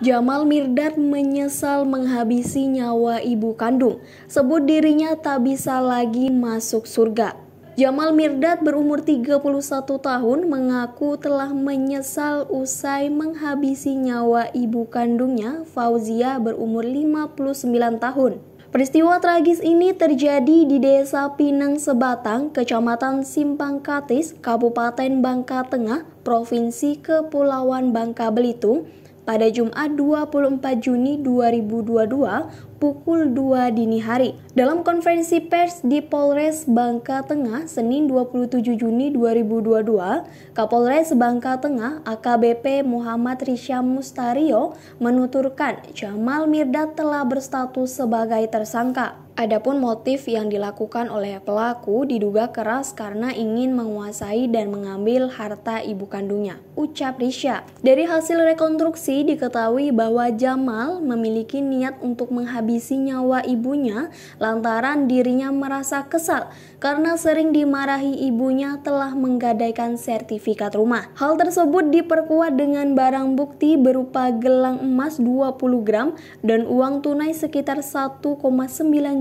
Jamal Mirdad menyesal menghabisi nyawa ibu kandung, sebut dirinya tak bisa lagi masuk surga. Jamal Mirdad berumur 31 tahun mengaku telah menyesal usai menghabisi nyawa ibu kandungnya Fauzia berumur 59 tahun. Peristiwa tragis ini terjadi di Desa Pinang Sebatang, Kecamatan Simpang Katis, Kabupaten Bangka Tengah, Provinsi Kepulauan Bangka Belitung, pada Jumat 24 Juni 2022 pukul 2 dini hari. Dalam konferensi pers di Polres Bangka Tengah Senin 27 Juni 2022, Kapolres Bangka Tengah AKBP Muhammad Risham Mustario menuturkan Jamal Mirdad telah berstatus sebagai tersangka. Adapun motif yang dilakukan oleh pelaku diduga keras karena ingin menguasai dan mengambil harta ibu kandungnya, ucap Risha. Dari hasil rekonstruksi diketahui bahwa Jamal memiliki niat untuk menghabisi nyawa ibunya lantaran dirinya merasa kesal karena sering dimarahi ibunya telah menggadaikan sertifikat rumah. Hal tersebut diperkuat dengan barang bukti berupa gelang emas 20 gram dan uang tunai sekitar 1,9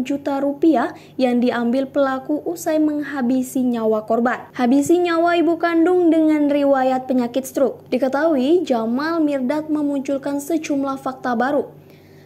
juta rupiah yang diambil pelaku usai menghabisi nyawa korban. Habisi nyawa ibu kandung dengan riwayat penyakit stroke. Diketahui Jamal Mirdad memunculkan sejumlah fakta baru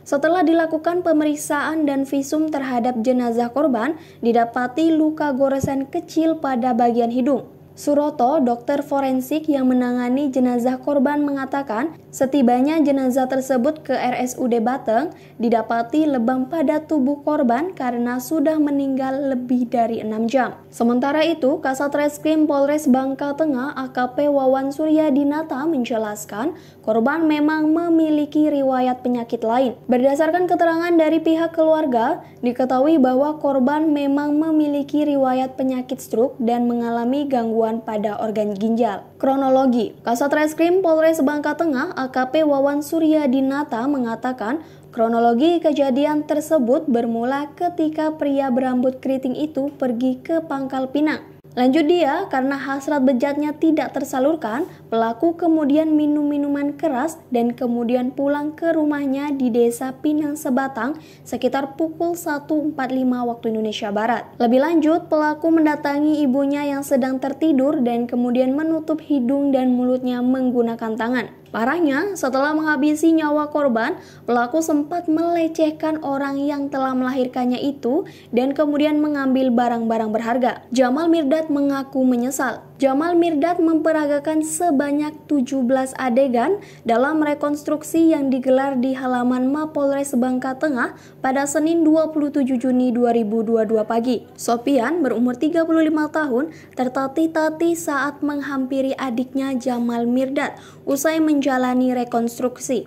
setelah dilakukan pemeriksaan dan visum terhadap jenazah korban, didapati luka goresan kecil pada bagian hidung. Suroto, dokter forensik yang menangani jenazah korban mengatakan, setibanya jenazah tersebut ke RSUD Bateng, didapati lebam pada tubuh korban karena sudah meninggal lebih dari enam jam. Sementara itu, Kasat Reskrim Polres Bangka Tengah AKP Wawan Surya Dinata menjelaskan, korban memang memiliki riwayat penyakit lain. Berdasarkan keterangan dari pihak keluarga, diketahui bahwa korban memang memiliki riwayat penyakit stroke dan mengalami gangguan gangguan pada organ ginjal. Kronologi, Kasat Reskrim Polres Bangka Tengah AKP Wawan Surya Dinata mengatakan Kronologi kejadian tersebut bermula ketika pria berambut keriting itu pergi ke Pangkal Pinang. Lanjut dia, karena hasrat bejatnya tidak tersalurkan, pelaku kemudian minum minuman keras dan kemudian pulang ke rumahnya di desa Pinang Sebatang sekitar pukul 1.45 waktu Indonesia Barat. Lebih lanjut, pelaku mendatangi ibunya yang sedang tertidur dan kemudian menutup hidung dan mulutnya menggunakan tangan. Parahnya, setelah menghabisi nyawa korban, pelaku sempat melecehkan orang yang telah melahirkannya itu dan kemudian mengambil barang-barang berharga. Jamal Mirdad mengaku menyesal Jamal Mirdad memperagakan sebanyak 17 adegan dalam rekonstruksi yang digelar di halaman Mapolres Bangka Tengah pada Senin 27 Juni 2022 pagi. Sopian berumur 35 tahun tertatih-tatih saat menghampiri adiknya Jamal Mirdad usai menjalani rekonstruksi.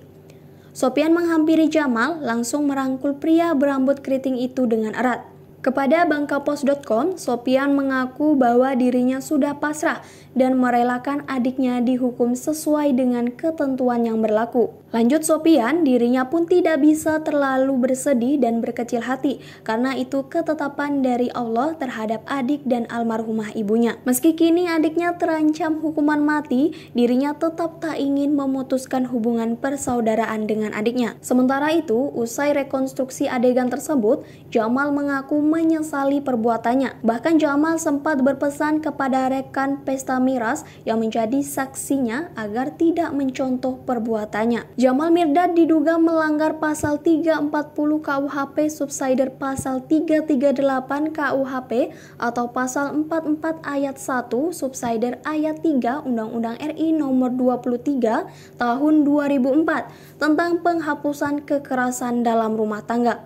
Sopian menghampiri Jamal langsung merangkul pria berambut keriting itu dengan erat. Kepada bangkapos.com, Sopian mengaku bahwa dirinya sudah pasrah dan merelakan adiknya dihukum sesuai dengan ketentuan yang berlaku. Lanjut Sopian, dirinya pun tidak bisa terlalu bersedih dan berkecil hati karena itu ketetapan dari Allah terhadap adik dan almarhumah ibunya. Meski kini adiknya terancam hukuman mati, dirinya tetap tak ingin memutuskan hubungan persaudaraan dengan adiknya. Sementara itu, usai rekonstruksi adegan tersebut, Jamal mengaku menyesali perbuatannya. Bahkan Jamal sempat berpesan kepada rekan pesta miras yang menjadi saksinya agar tidak mencontoh perbuatannya. Jamal Mirdad diduga melanggar pasal 340 KUHP subsider pasal 338 KUHP atau pasal 44 ayat 1 subsider ayat 3 Undang-Undang RI nomor 23 tahun 2004 tentang penghapusan kekerasan dalam rumah tangga.